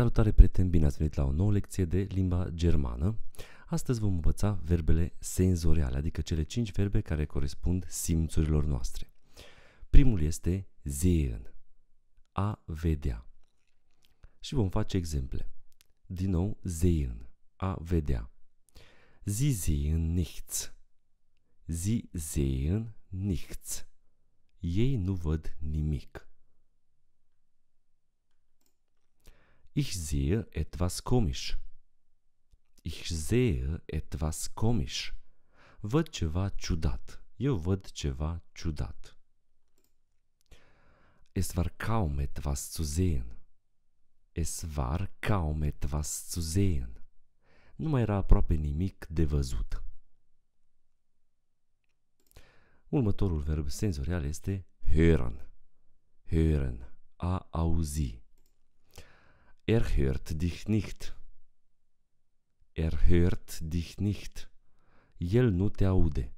Salutare prieteni, bine ați venit la o nouă lecție de limba germană. Astăzi vom învăța verbele senzoriale, adică cele cinci verbe care corespund simțurilor noastre. Primul este sehen, a vedea. Și vom face exemple. Din nou, sehen, a vedea. Sie sehen nichts. Sie sehen nichts. Ei nu văd nimic. Ich sehe etwas komisch. Ich sehe etwas komisch. Văd ceva ciudat. Eu văd ceva ciudat. Es war kaum etwas zu sehen. Es war kaum etwas zu sehen. Nu mai era aproape nimic de văzut. Următorul verb senzorial este hören. Hören. A auzi. Er hört dich nicht. Er hört dich nicht. El nu te aude.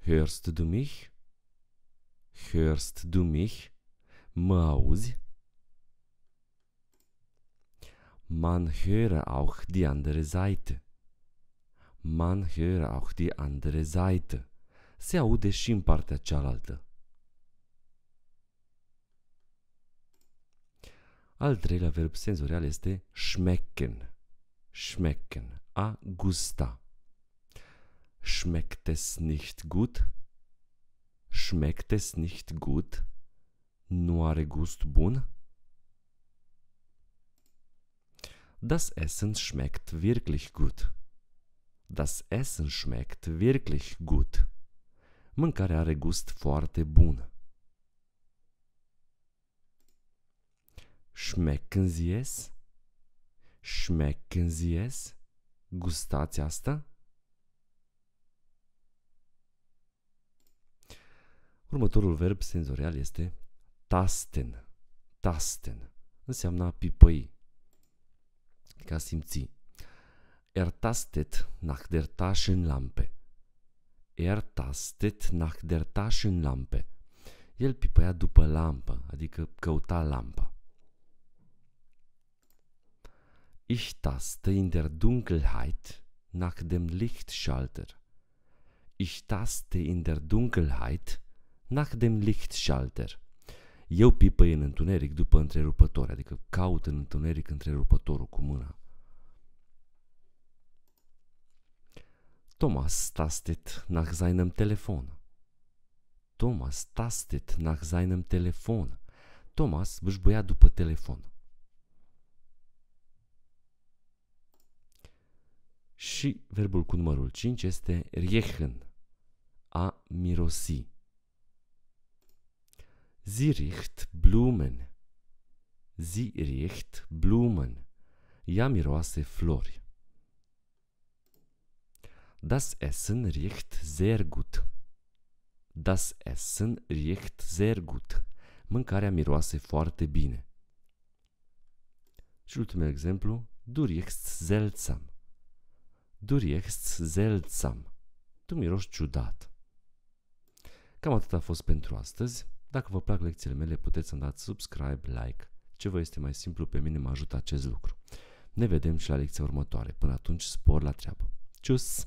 Hörst du mich? Hörst du mich? Mă auzi? Man höre auch die andere Seite. Man höre auch die andere Seite. Se aude și în partea cealaltă. Al treilea verb senzorial este schmecken. Schmecken. A gusta. Schmeckt es nicht gut? Schmeckt es nicht gut? Nu are gust bun? Das Essen schmeckt wirklich gut. Das Essen schmeckt wirklich gut. Mâncarea are gust foarte bun. Schmecken Sie es? Schmecken Sie es? Gustați asta? Următorul verb senzorial este tasten. Tasten înseamnă a pipăi, ca simți. Er tastet nach der Taschenlampe. Er tastet nach der Taschenlampe. El pipăia după lampă, adică căuta lampa. Ich taste in der Dunkelheit nach dem Lichtschalter. Ich taste in der Dunkelheit nach dem Lichtschalter. Eu pipăi în întuneric după întrerupător, adică caut în întuneric întrerupătorul cu mâna. Thomas tastet nach seinem Telefon. Thomas tastet nach seinem Telefon. Thomas bâșbâia după telefon. Și verbul cu numărul 5 este riechen, a mirosi. Sie riecht Blumen. Sie riecht Blumen. Ea miroase flori. Das Essen riecht sehr gut. Das Essen riecht sehr gut. Mâncarea miroase foarte bine. Și ultimul exemplu, du riechst seltsam. Du riechst seltsam. Tu miroși ciudat. Cam atât a fost pentru astăzi. Dacă vă plac lecțiile mele, puteți să-mi dați subscribe, like. Ce vă este mai simplu, pe mine mă ajută acest lucru. Ne vedem și la lecția următoare. Până atunci, spor la treabă. Cius!